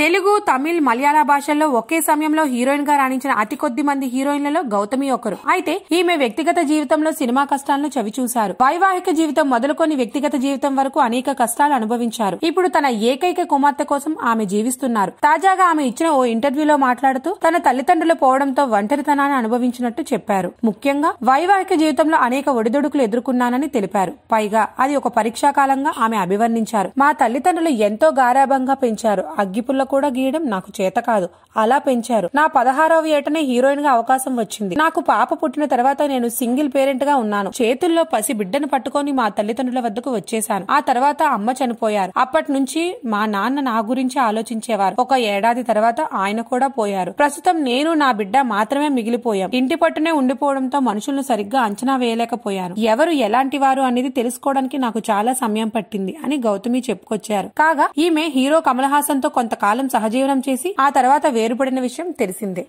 తెలుగు తమిళ్ మలయాళ భాషల్లో ఒకే సమయంలో హీరోయిన్ గా రాణించిన అతి కొద్ది మంది హీరోయిన్లలో గౌతమి ఒకరు అయితే ఈమె వ్యక్తిగత జీవితంలో సినిమా కష్టాలను చవిచూశారు వైవాహిక జీవితం మొదలుకొని వ్యక్తిగత జీవితం వరకు అనేక కష్టాలు అనుభవించారు ఇప్పుడు తన ఏకైక కుమార్తె కోసం ఆమె జీవిస్తున్నారు తాజాగా ఆమె ఇచ్చిన ఓ ఇంటర్వ్యూలో మాట్లాడుతూ తన తల్లిదండ్రులు పోవడంతో ఒంటరితనాన్ని అనుభవించినట్టు చెప్పారు ముఖ్యంగా వైవాహిక జీవితంలో అనేక ఒడిదొడుకులు ఎదుర్కొన్నానని తెలిపారు పైగా అది ఒక పరీక్షాకాలంగా ఆమె అభివర్ణించారు మా తల్లిదండ్రులు ఎంతో గారాభంగా పెంచారు అగ్గిపుల్ల కూడా గీయడం నాకు చేత కాదు అలా పెంచారు నా పదహారవ ఏటనే హీరోయిన్ గా అవకాశం వచ్చింది నాకు పాప పుట్టిన తర్వాత నేను సింగిల్ పేరెంట్ గా ఉన్నాను చేతుల్లో పసి బిడ్డను పట్టుకొని మా తల్లిదండ్రుల వద్దకు వచ్చేశాను ఆ తర్వాత అమ్మ చనిపోయారు అప్పటి నుంచి మా నాన్న నా గురించి ఆలోచించేవారు ఒక ఏడాది తర్వాత ఆయన కూడా పోయారు ప్రస్తుతం నేను నా బిడ్డ మాత్రమే మిగిలిపోయాం ఇంటి పట్టునే ఉండిపోవడంతో మనుషులను సరిగ్గా అంచనా వేయలేకపోయాను ఎవరు ఎలాంటి వారు అనేది తెలుసుకోవడానికి నాకు చాలా సమయం పట్టింది అని గౌతమి చెప్పుకొచ్చారు కాగా ఈమె హీరో కమల్ హాసన్ తో కొంతకాలం కాలం సహజీవనం చేసి ఆ తర్వాత వేరుపడిన విషయం తెలిసిందే